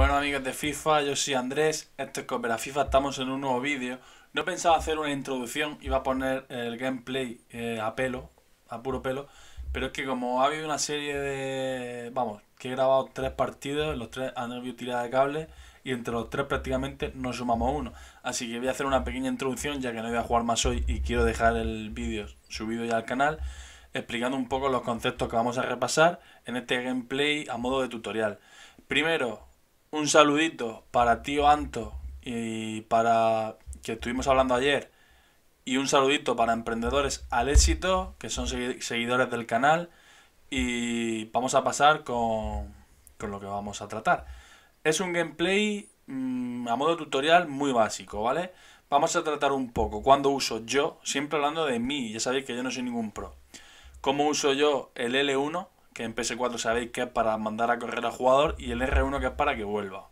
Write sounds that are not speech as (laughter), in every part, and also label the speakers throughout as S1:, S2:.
S1: Bueno amigos de FIFA, yo soy Andrés, esto es Coopera FIFA, estamos en un nuevo vídeo. No pensaba hacer una introducción, iba a poner el gameplay eh, a pelo, a puro pelo, pero es que como ha habido una serie de... Vamos, que he grabado tres partidos, los tres han habido tirada de cable y entre los tres prácticamente no sumamos uno. Así que voy a hacer una pequeña introducción ya que no voy a jugar más hoy y quiero dejar el vídeo subido ya al canal explicando un poco los conceptos que vamos a repasar en este gameplay a modo de tutorial. Primero, un saludito para tío Anto y para que estuvimos hablando ayer. Y un saludito para emprendedores al éxito, que son seguidores del canal. Y vamos a pasar con, lo que vamos a tratar. Es un gameplay mm, a modo tutorial muy básico, ¿vale? Vamos a tratar un poco cuando uso yo, siempre hablando de mí, ya sabéis que yo no soy ningún pro. Cómo uso yo el L1, que en PS4 sabéis que es para mandar a correr al jugador, y el R1 que es para que vuelva.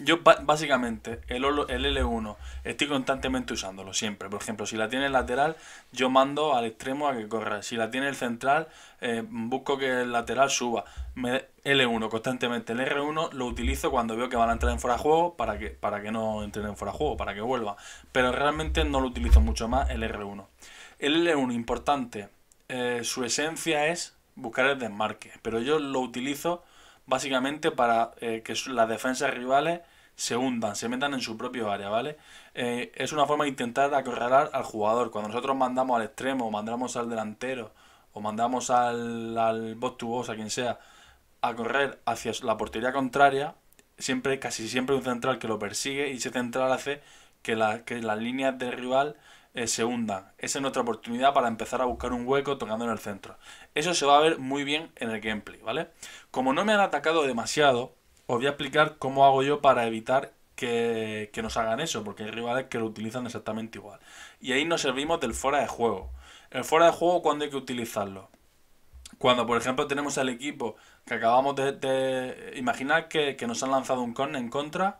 S1: Yo básicamente el, L1 estoy constantemente usándolo siempre. Por ejemplo, si la tiene el lateral, yo mando al extremo a que corra. Si la tiene el central, eh, busco que el lateral suba. Me, L1 constantemente. El R1 lo utilizo cuando veo que van a entrar en fuera de juego para que, para que no entren en fuera de juego, para que vuelva. Pero realmente no lo utilizo mucho más el R1. El L1, importante. Eh, su esencia es buscar el desmarque. Pero yo lo utilizo básicamente para eh, que las defensas rivales se hundan, se metan en su propio área, ¿vale? Eh, es una forma de intentar acorralar al jugador. Cuando nosotros mandamos al extremo, mandamos al delantero, o mandamos al, al box to a quien sea, a correr hacia la portería contraria, siempre, casi siempre un central que lo persigue y ese central hace que, que las líneas del rival eh, se hunda. Esa es nuestra oportunidad para empezar a buscar un hueco tocando en el centro. Eso se va a ver muy bien en el gameplay, ¿vale? Como no me han atacado demasiado, os voy a explicar cómo hago yo para evitar que, nos hagan eso, porque hay rivales que lo utilizan exactamente igual. Y ahí nos servimos del fuera de juego. El fuera de juego, ¿cuándo hay que utilizarlo? Cuando, por ejemplo, tenemos al equipo que acabamos de... de imaginar que, que, nos han lanzado un con en contra,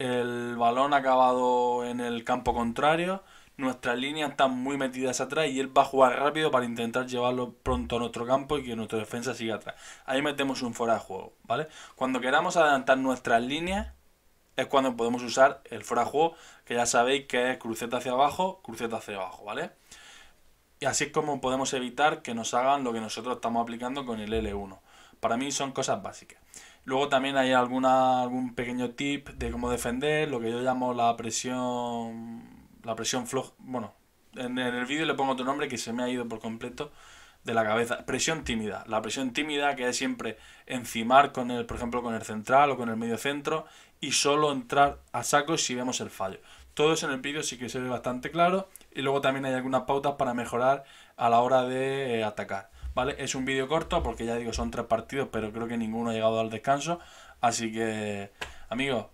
S1: el balón ha acabado en el campo contrario, nuestras líneas están muy metidas atrás y él va a jugar rápido para intentar llevarlo pronto a nuestro campo y que nuestra defensa siga atrás. Ahí metemos un fuera de juego, ¿vale? Cuando queramos adelantar nuestras líneas es cuando podemos usar el fuera de juego, que ya sabéis que es cruceta hacia abajo, cruceta hacia abajo, ¿vale? Y así es como podemos evitar que nos hagan lo que nosotros estamos aplicando con el L1. Para mí son cosas básicas. Luego también hay alguna, algún pequeño tip de cómo defender, lo que yo llamo la presión presión floj Bueno, en, el vídeo le pongo tu nombre que se me ha ido por completo de la cabeza. Presión tímida. La presión tímida que es siempre encimar con el, por ejemplo, con el central o con el medio centro y solo entrar a saco si vemos el fallo. Todo eso en el vídeo sí que se ve bastante claro. Y luego también hay algunas pautas para mejorar a la hora de eh, atacar. ¿Vale? Es un vídeo corto porque ya digo, son tres partidos, pero creo que ninguno ha llegado al descanso. Así que, amigos,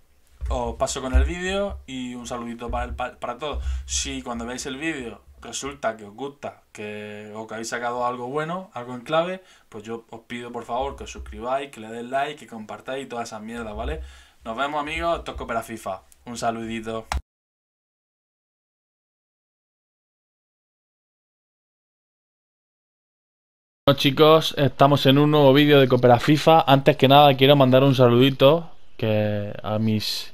S1: os paso con el vídeo y un saludito para, para todos. Si cuando veáis el vídeo resulta que os gusta que, o que habéis sacado algo bueno, algo en clave, pues yo os pido por favor que os suscribáis, que le deis like, que compartáis y todas esas mierdas, ¿vale? Nos vemos amigos, esto es Coopera FIFA. Un saludito. Bueno chicos, estamos en un nuevo vídeo de Coopera FIFA. Antes que nada quiero mandar un saludito que a mis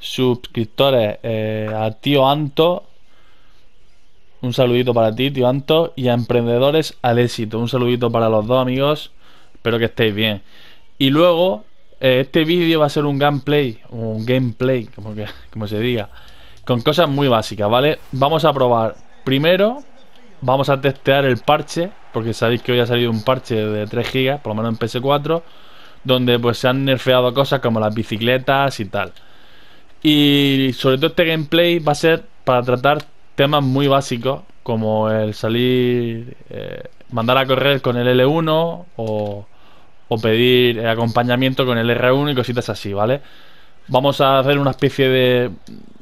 S1: suscriptores eh, a Tío Anto. Un saludito para ti, Tío Anto. Y a Emprendedores al Éxito. Un saludito para los dos amigos. Espero que estéis bien. Y luego, eh, este vídeo va a ser un gameplay. Un gameplay, como, (laughs) como se diga. Con cosas muy básicas, ¿vale? Vamos a probar. Primero, vamos a testear el parche. Porque sabéis que hoy ha salido un parche de 3 GB, por lo menos en PS4. Donde pues se han nerfeado cosas como las bicicletas y tal. Y sobre todo este gameplay va a ser para tratar temas muy básicos como el salir, eh, mandar a correr con el L1 o, pedir acompañamiento con el R1 y cositas así, ¿vale? Vamos a hacer una especie de.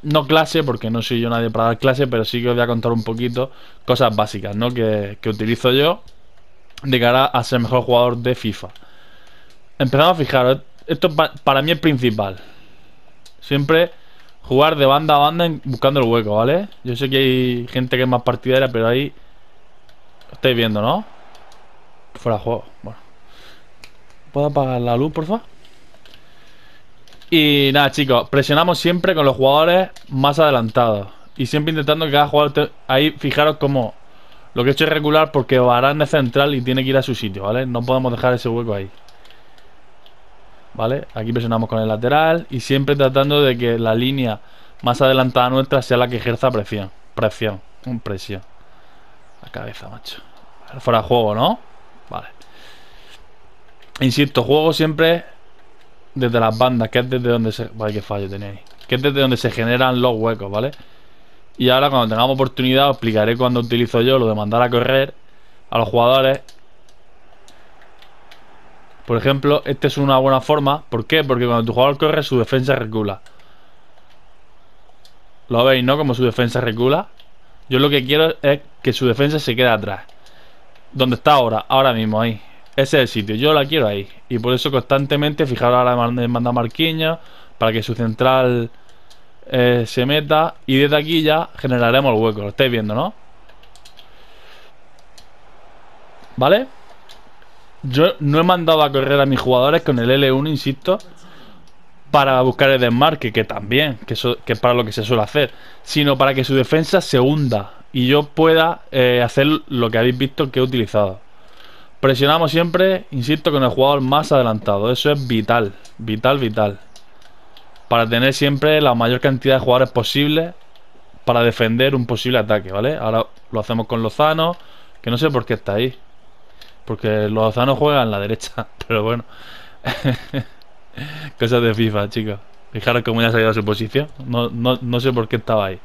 S1: No clase, porque no soy yo nadie para dar clase, pero sí que os voy a contar un poquito cosas básicas, ¿no? Que, que utilizo yo de cara a ser mejor jugador de FIFA. Empezamos a fijaros, esto para mí es principal. Siempre jugar de banda a banda buscando el hueco, ¿vale? Yo sé que hay gente que es más partidaria, pero ahí... Lo estáis viendo, ¿no? Fuera de juego, bueno. ¿Puedo apagar la luz, por favor? Y nada, chicos, presionamos siempre con los jugadores más adelantados. Y siempre intentando que cada jugador... Ahí, fijaros cómo... Lo que he hecho es regular porque Barán de central y tiene que ir a su sitio, ¿vale? No podemos dejar ese hueco ahí. ¿vale? Aquí presionamos con el lateral y siempre tratando de que la línea más adelantada nuestra sea la que ejerza presión. Presión, un presión. La cabeza, macho. Fuera de juego, ¿no? Vale. Insisto, juego siempre desde las bandas, que es desde donde se... que fallo tenéis. Que es desde donde se generan los huecos, ¿vale? Y ahora cuando tengamos oportunidad os explicaré cuando utilizo yo lo de mandar a correr a los jugadores por ejemplo, esta es una buena forma. ¿Por qué? Porque cuando tu jugador corre, su defensa recula. Lo veis, ¿no? Como su defensa recula. Yo lo que quiero es que su defensa se quede atrás. Donde está ahora, ahora mismo, ahí. Ese es el sitio, yo la quiero ahí. Y por eso constantemente fijar ahora la manda Marquinhos para que su central eh, se meta. Y desde aquí ya generaremos el hueco, lo estáis viendo, ¿no? ¿Vale? Yo no he mandado a correr a mis jugadores con el L1, insisto, para buscar el desmarque, que también, que, es para lo que se suele hacer, sino para que su defensa se hunda y yo pueda eh, hacer lo que habéis visto que he utilizado. Presionamos siempre, insisto, con el jugador más adelantado. Eso es vital, vital, vital. Para tener siempre la mayor cantidad de jugadores posible para defender un posible ataque, ¿vale? Ahora lo hacemos con Lozano, que no sé por qué está ahí. Porque Lozano juega en la derecha, (laughs) pero bueno. (laughs) Cosas de FIFA, chicos. Fijaros cómo ya ha salido a su posición. No, sé por qué estaba ahí.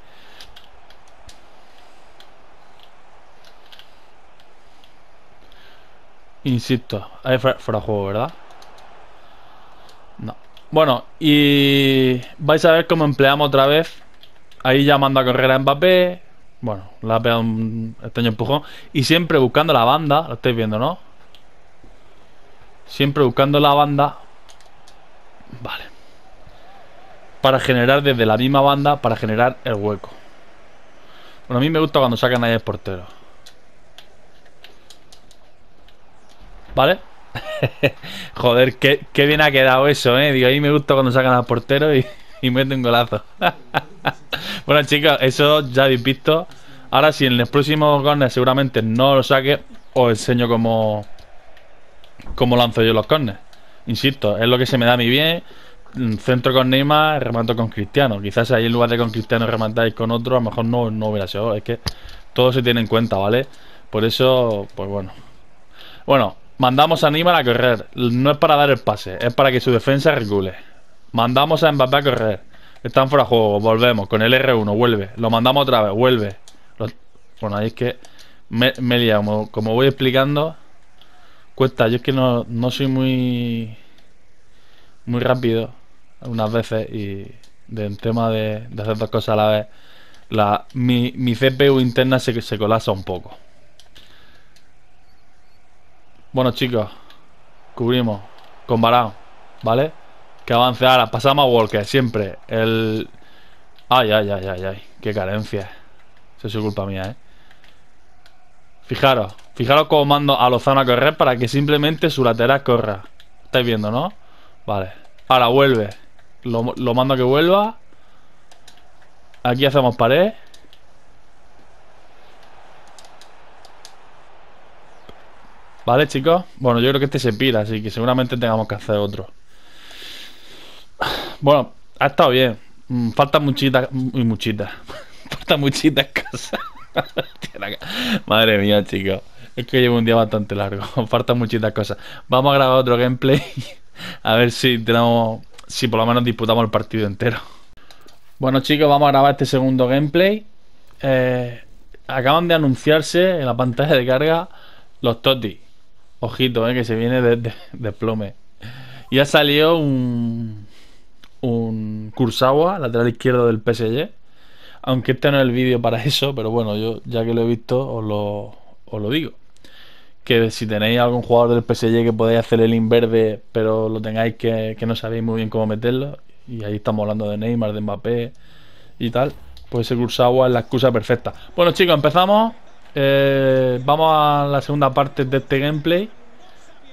S1: Insisto, ahí fuera, juego, ¿verdad? No. Bueno, y vais a ver cómo empleamos otra vez. Ahí ya manda a correr a Mbappé. Bueno, le ha pegado un extraño empujón. Y siempre buscando la banda. Lo estáis viendo, ¿no? Siempre buscando la banda. Vale. Para generar desde la misma banda, para generar el hueco. Bueno, a mí me gusta cuando sacan ahí el portero. ¿Vale? (laughs) Joder, qué, bien ha quedado eso, ¿eh? Digo, a mí me gusta cuando sacan al portero y y mete un golazo. (laughs) bueno, chicos, eso ya habéis visto. Ahora, si en los próximos corners seguramente no lo saque, os enseño cómo, cómo lanzo yo los corners. Insisto, es lo que se me da a mí bien. Mm, centro con Neymar, remato con Cristiano. Quizás ahí en lugar de con Cristiano rematáis con otro, a lo mejor no, no hubiera sido. Es que todo se tiene en cuenta, ¿vale? Por eso, pues bueno. Bueno, mandamos a Neymar a correr. No es para dar el pase, es para que su defensa regule Mandamos a Mbappé a correr. Están fuera de juego, volvemos. Con el R1, vuelve. Lo mandamos otra vez, vuelve. Bueno, ahí es que me, me Como, voy explicando, cuesta. Yo es que no, soy muy. muy rápido Algunas veces y. De, en tema de, de, hacer dos cosas a la vez. La, mi, mi CPU interna se, se colapsa un poco. Bueno, chicos, cubrimos con varado, ¿vale? que avance. Ahora, pasamos a Walker, siempre. El. Ay, ay, ay, ay, ay. Qué carencia. Eso es culpa mía, eh. Fijaros. Fijaros cómo mando a Lozano a correr para que simplemente su lateral corra. Estáis viendo, ¿no? Vale. Ahora vuelve. Lo, lo mando a que vuelva. Aquí hacemos pared. Vale, chicos. Bueno, yo creo que este se pira, así que seguramente tengamos que hacer otro. Bueno, ha estado bien. Mm, faltan muchitas. Muy muchitas. (laughs) Falta (laughs) Madre mía, chicos. Es que llevo un día bastante largo. (laughs) Faltan muchitas cosas. Vamos a grabar otro gameplay. A ver si tenemos. Si por lo menos disputamos el partido entero. Bueno, chicos, vamos a grabar este segundo gameplay. Eh, acaban de anunciarse en la pantalla de carga los Toti. Ojito, eh, que se viene de, plume plome. Y ha salido un, Cursagua, lateral izquierdo del PSG. Aunque este no es el vídeo para eso, pero bueno, yo ya que lo he visto os lo, os lo digo. Que si tenéis algún jugador del PSG que podéis hacer el inverde, verde, pero lo tengáis que, no sabéis muy bien cómo meterlo, y ahí estamos hablando de Neymar, de Mbappé y tal, pues ese Kursawa es la excusa perfecta. Bueno chicos, empezamos. Eh, vamos a la segunda parte de este gameplay.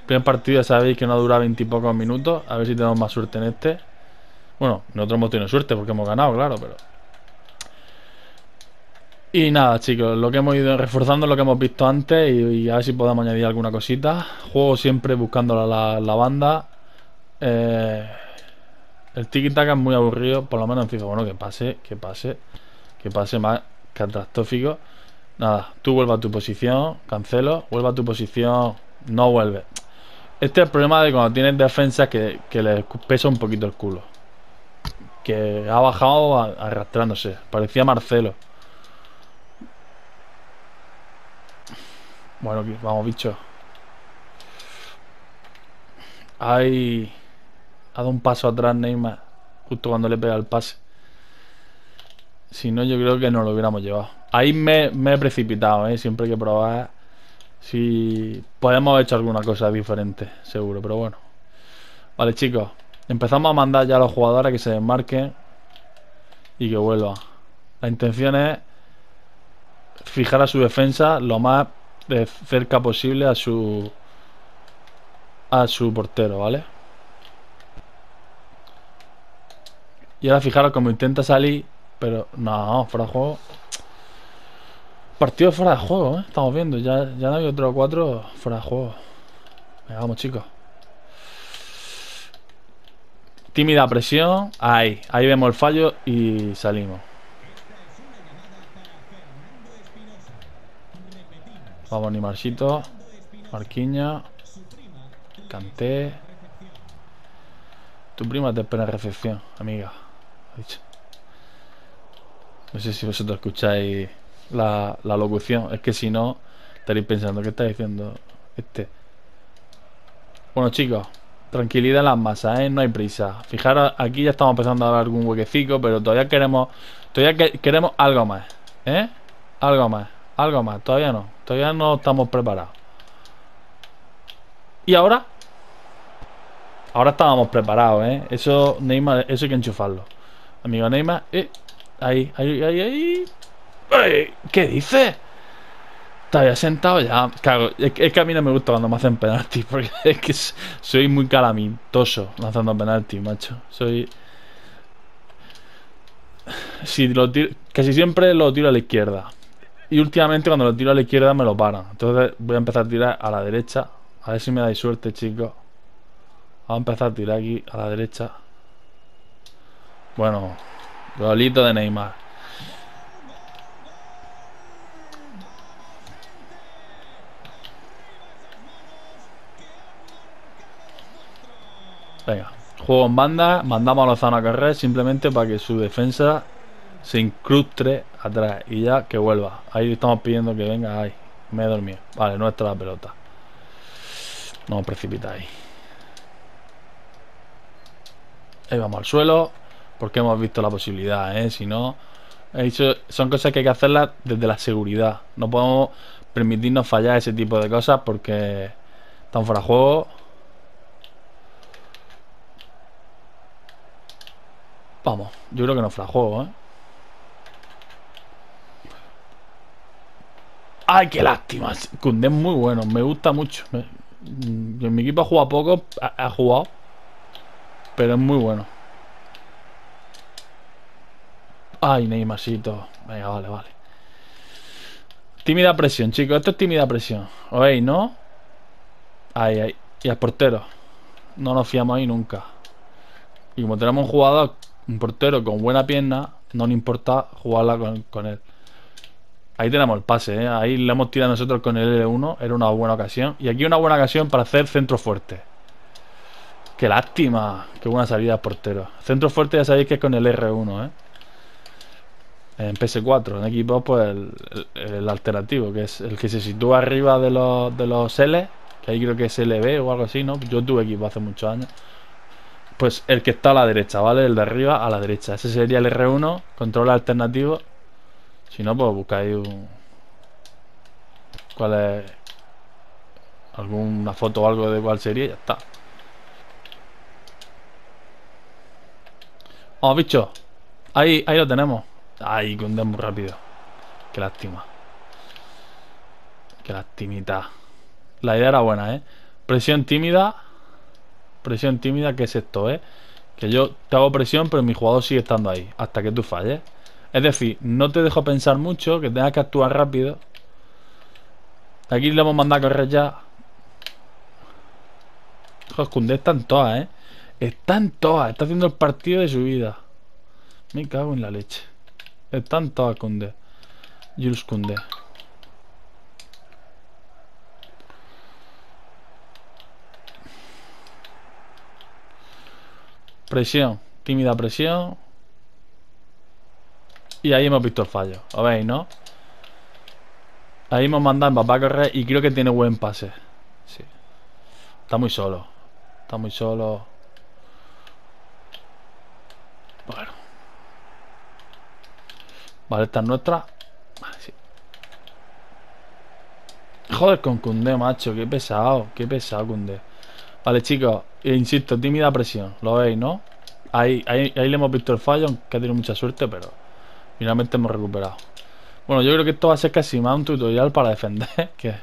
S1: primer partido ya sabéis que no dura durado 20 pocos minutos. A ver si tenemos más suerte en este. Bueno, nosotros hemos tenido suerte porque hemos ganado, claro, pero... Y nada, chicos, lo que hemos ido reforzando lo que hemos visto antes y, a ver si podemos añadir alguna cosita. Juego siempre buscando la, banda. Eh, el tiki-taka es muy aburrido, por lo menos en Bueno, que pase, que pase, que pase más catastrófico. Nada, tú vuelvas a tu posición, cancelo, vuelva a tu posición, no vuelve. Este es el problema de cuando tienes defensas que les pesa un poquito el culo que ha bajado arrastrándose. Parecía Marcelo. Bueno, vamos, bicho. Ay. Ha dado un paso atrás Neymar. Justo cuando le pega el pase. Si no, yo creo que no lo hubiéramos llevado. Ahí me, he precipitado, ¿eh? Siempre que probar. Si podemos haber hecho alguna cosa diferente, seguro, pero bueno. Vale, chicos. Empezamos a mandar ya a los jugadores a que se desmarquen y que vuelva. La intención es fijar a su defensa lo más de cerca posible a su a su portero, ¿vale? Y ahora fijaros como intenta salir, pero no, fuera de juego. Partido fuera de juego, ¿eh? Estamos viendo, ya, ya no hay otro cuatro fuera de juego. Venga, vamos, chicos. Tímida presión. Ahí, ahí vemos el fallo y salimos. Vamos, ni Marchito. Marquiña. Canté. Tu prima te espera en recepción, amiga. No sé si vosotros escucháis la, la locución. Es que si no, estaréis pensando, ¿qué está diciendo este? Bueno, chicos tranquilidad en las masas, ¿eh? no hay prisa. Fijaros, aquí ya estamos empezando a dar algún huequecico, pero todavía queremos todavía queremos algo más, ¿eh? Algo más, algo más, todavía no, todavía no estamos preparados. ¿Y ahora? Ahora estábamos preparados, ¿eh? Eso, Neymar, eso hay que enchufarlo. Amigo Neymar, eh, ahí, ahí, ahí, ahí. ¿Qué dices? estaba ya sentado ya. Claro, es, que a mí no me gusta cuando me hacen penalti, (laughs) porque es que soy muy calamitoso lanzando penalti, macho. Soy. Si lo casi siempre lo tiro a la izquierda. Y últimamente cuando lo tiro a la izquierda me lo paran. Entonces voy a empezar a tirar a la derecha. A ver si me dais suerte, chicos. Vamos a empezar a tirar aquí a la derecha. Bueno, golito de Neymar. Venga, juego en banda, mandamos a Lozano a correr simplemente para que su defensa se incrustre atrás y ya que vuelva. Ahí estamos pidiendo que venga, ahí, me he dormido. Vale, nuestra la pelota. No precipitáis. Ahí vamos al suelo, porque hemos visto la posibilidad, ¿eh? Si no, son cosas que hay que hacerlas desde la seguridad. No podemos permitirnos fallar ese tipo de cosas porque están fuera de juego. Vamos, yo creo que nos juego, ¿eh? ¡Ay, qué lástima! Kunde es muy bueno, me gusta mucho. En mi equipo ha jugado poco, ha, jugado, pero es muy bueno. Ay, Neymarcito. Venga, vale, vale. Tímida presión, chicos. Esto es tímida presión. veis, no? Ahí, ahí. Y al portero. No nos fiamos ahí nunca. Y como tenemos un jugador un portero con buena pierna no le importa jugarla con, él. Ahí tenemos el pase, ¿eh? ahí le hemos tirado nosotros con el L1, era una buena ocasión. Y aquí una buena ocasión para hacer centro fuerte. Qué lástima, qué buena salida de portero. Centro fuerte ya sabéis que es con el R1, ¿eh? En PS4, en equipo, pues el, alternativo, que es el que se sitúa arriba de los, de los L, que ahí creo que es LB o algo así, ¿no? Yo tuve equipo hace muchos años. Pues el que está a la derecha, ¿vale? El de arriba a la derecha. Ese sería el R1, control alternativo. Si no, pues buscáis un... cuál es alguna foto o algo de cuál sería ya está. oh, bicho. Ahí, ahí lo tenemos. Ay, que muy rápido. Qué lástima. Qué lastimita. La idea era buena, ¿eh? Presión tímida. Presión tímida, que es esto, eh? Que yo te hago presión, pero mi jugador sigue estando ahí, hasta que tú falles. Es decir, no te dejo pensar mucho, que tengas que actuar rápido. Aquí le hemos mandado a correr ya. Joscundé está en todas, ¿eh? Está en todas, está haciendo el partido de su vida. Me cago en la leche. Está en todas, Kunde. Jules Presión, tímida presión. Y ahí hemos visto el fallo. ¿Lo veis, no? Ahí hemos mandado a papá a correr y creo que tiene buen pase. Sí. Está muy solo. Está muy solo. Bueno. Vale, esta es nuestra. Vale, sí. Joder, con Kunde, macho. Qué pesado. Qué pesado, Kunde. Vale, chicos, insisto, tímida presión, lo veis, ¿no? Ahí, ahí, ahí le hemos visto el fallo, que ha tenido mucha suerte, pero finalmente hemos recuperado. Bueno, yo creo que esto va a ser casi más un tutorial para defender, (laughs) que...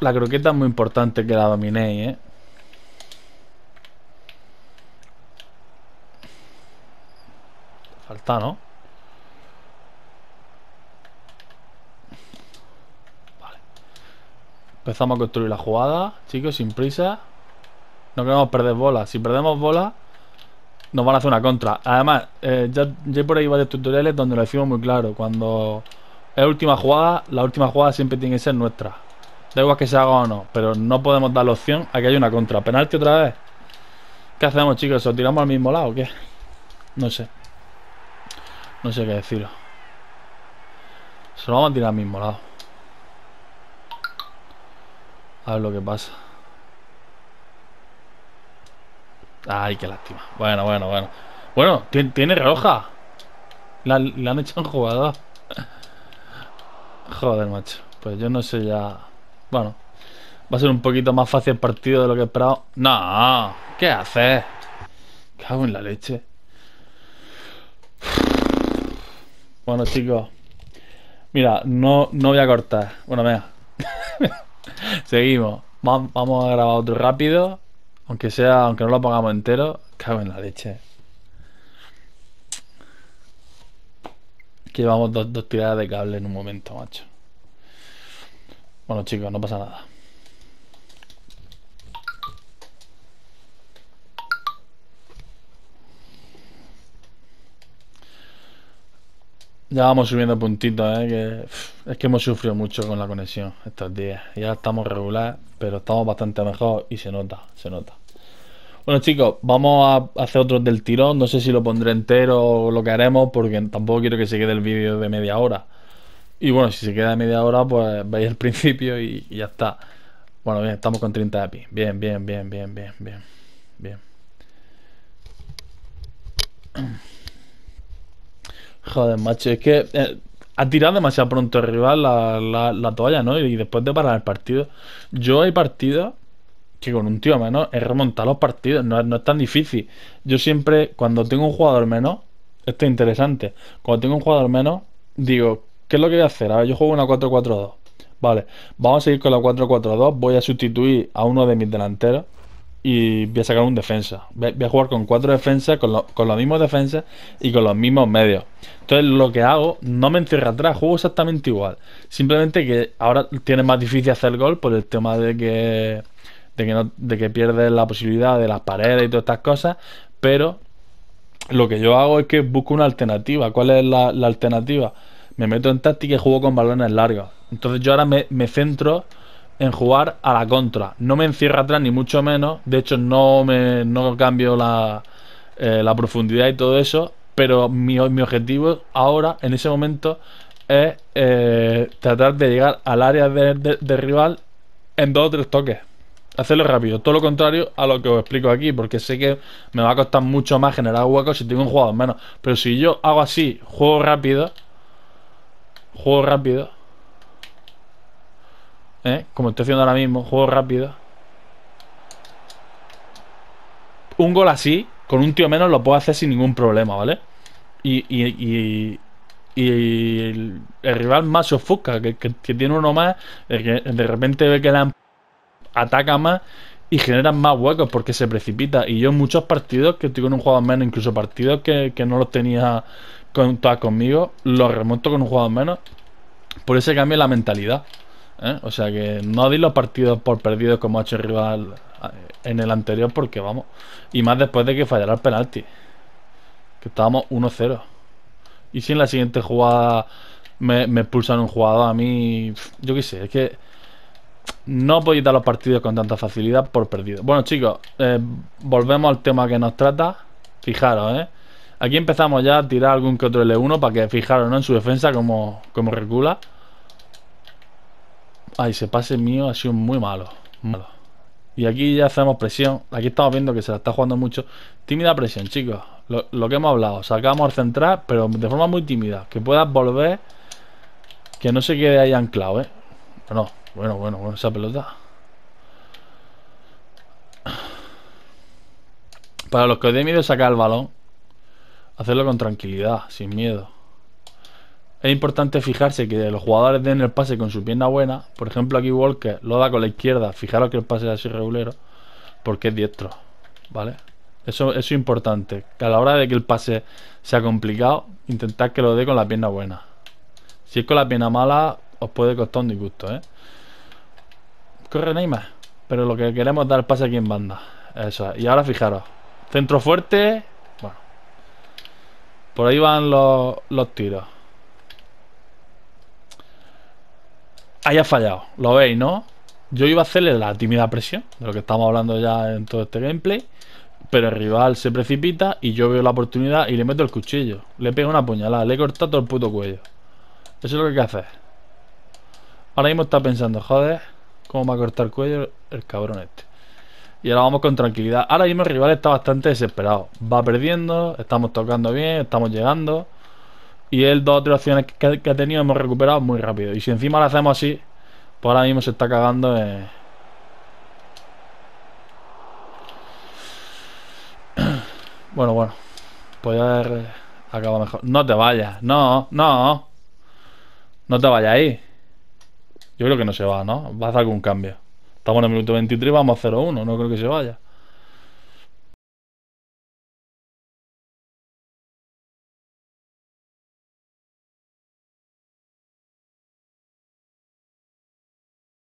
S1: La croqueta es muy importante que la dominéis, ¿eh? Falta, ¿no? Empezamos a construir la jugada, chicos, sin prisa. No queremos perder bola. Si perdemos bola, nos van a hacer una contra. Además, eh, ya, ya, por ahí varios tutoriales donde lo decimos muy claro. Cuando es última jugada, la última jugada siempre tiene que ser nuestra. Da igual que se haga o no, pero no podemos dar la opción a que haya una contra. Penalti otra vez. ¿Qué hacemos, chicos? ¿Os tiramos al mismo lado o qué? No sé. No sé qué deciros. Se lo vamos a tirar al mismo lado. A ver lo que pasa. Ay, qué lástima. Bueno, bueno, bueno. Bueno, tiene, roja. La, han hecho un jugador. Joder, macho. Pues yo no sé ya. Bueno, va a ser un poquito más fácil el partido de lo que esperado No, ¿qué haces? Cago en la leche. Bueno, chicos. Mira, no, no voy a cortar. Bueno, venga. (laughs) (laughs) Seguimos. Vamos a grabar otro rápido. Aunque sea, aunque no lo pongamos entero. Cago en la leche. Que llevamos dos, dos tiradas de cable en un momento, macho. Bueno, chicos, no pasa nada. Ya vamos subiendo puntitos, ¿eh? Que... Es que hemos sufrido mucho con la conexión estos días. Ya estamos regular, pero estamos bastante mejor y se nota, se nota. Bueno chicos, vamos a hacer otro del tirón. No sé si lo pondré entero o lo que haremos, porque tampoco quiero que se quede el vídeo de media hora. Y bueno, si se queda de media hora, pues vais al (laughs) principio y, ya está. Bueno, bien, estamos con 30 API. Bien, bien, bien, bien, bien, bien. Bien. (clears throat) Joder, macho, es que eh, ha tirado demasiado pronto el rival la, toalla, ¿no? Y después de parar el partido. Yo hay partidos que con un tío menos es remontar los partidos, no, no es tan difícil. Yo siempre, cuando tengo un jugador menos, esto es interesante, cuando tengo un jugador menos, digo, ¿qué es lo que voy a hacer? A ver, yo juego una 4-4-2. Vale, vamos a seguir con la 4-4-2, voy a sustituir a uno de mis delanteros y voy a sacar un defensa. Voy a jugar con cuatro defensas, con, con los mismos defensas y con los mismos medios. Entonces lo que hago, no me encierra atrás, juego exactamente igual. Simplemente que ahora tiene más difícil hacer gol por el tema de que, de que, no, de que la posibilidad de las paredes y todas estas cosas. Pero lo que yo hago es que busco una alternativa. ¿Cuál es la, alternativa? Me meto en táctica y juego con balones largos. Entonces yo ahora me, me centro en jugar a la contra. No me encierra atrás, ni mucho menos. De hecho, no, me, no cambio la, eh, la profundidad y todo eso. Pero mi, objetivo ahora, en ese momento, es eh, tratar de llegar al área de, rival en dos o tres toques. Hacerlo rápido. Todo lo contrario a lo que os explico aquí, porque sé que me va a costar mucho más generar huecos si tengo un jugador menos. Pero si yo hago así, juego rápido, juego rápido, ¿eh? Como estoy haciendo ahora mismo, juego rápido. Un gol así, con un tío menos, lo puedo hacer sin ningún problema, ¿vale? Y, y, y, el, rival más se que, tiene uno más, de repente ve que la em-, ataca más y genera más huecos porque se precipita. Y yo en muchos partidos que estoy con un jugador menos, incluso partidos que, no los tenía Todas conmigo, los remonto con un jugador menos. Por ese cambio la mentalidad. ¿eh? O sea que no di los partidos por perdidos como ha hecho el rival eh, en el anterior, porque vamos. Y más después de que fallara el penalti. Que estábamos 1-0. Y si en la siguiente jugada me, expulsan un jugador a mí. Yo qué sé, es que. No podéis dar los partidos con tanta facilidad por perdido. Bueno, chicos, eh, volvemos al tema que nos trata. Fijaros, ¿eh? Aquí empezamos ya a tirar algún que otro L1 para que fijaros, ¿no? En su defensa, como, como recula. Ay, ese pase mío ha sido muy malo. Y aquí ya hacemos presión. Aquí estamos viendo que se la está jugando mucho. Tímida presión, chicos. Lo, que hemos hablado. Sacamos al central, pero de forma muy tímida. Que puedas volver. Que no se quede ahí anclado, ¿eh? No, bueno, bueno, bueno, esa pelota. Para los que os dé miedo sacar el balón, hacerlo con tranquilidad, sin miedo es importante fijarse que los jugadores den el pase con su pierna buena. Por ejemplo, aquí Walker lo da con la izquierda. Fijaros que el pase es así regulero, porque es diestro. ¿Vale? Eso, es importante. Que a la hora de que el pase sea complicado, intentar que lo dé con la pierna buena. Si es con la pierna mala, os puede costar un disgusto, ¿eh? Corre Neymar. Pero lo que queremos es dar pase aquí en banda. Eso Y ahora fijaros. Centro fuerte. Bueno. Por ahí van los, los tiros. haya fallado. Lo veis, ¿no? Yo iba a hacerle la tímida presión, de lo que estamos hablando ya en todo este gameplay. Pero el rival se precipita y yo veo la oportunidad y le meto el cuchillo. Le pego una puñalada, le he cortado todo el puto cuello. Eso es lo que hay que hacer. Ahora mismo está pensando, joder, ¿cómo me va a cortar el cuello el cabrón este? Y ahora vamos con tranquilidad. Ahora mismo el rival está bastante desesperado. Va perdiendo, estamos tocando bien, estamos llegando. Y él, dos o tres opciones que, ha tenido, hemos recuperado muy rápido. Y si encima lo hacemos así, pues ahora mismo se está cagando. Eh. (clears throat) Bueno, bueno. Pues haber acaba mejor. No te vayas. No, no. No te vayas ahí. Yo creo que no se va, ¿no? Va a hacer algún cambio. Estamos en el minuto 23, vamos a 0-1. No creo que se vaya.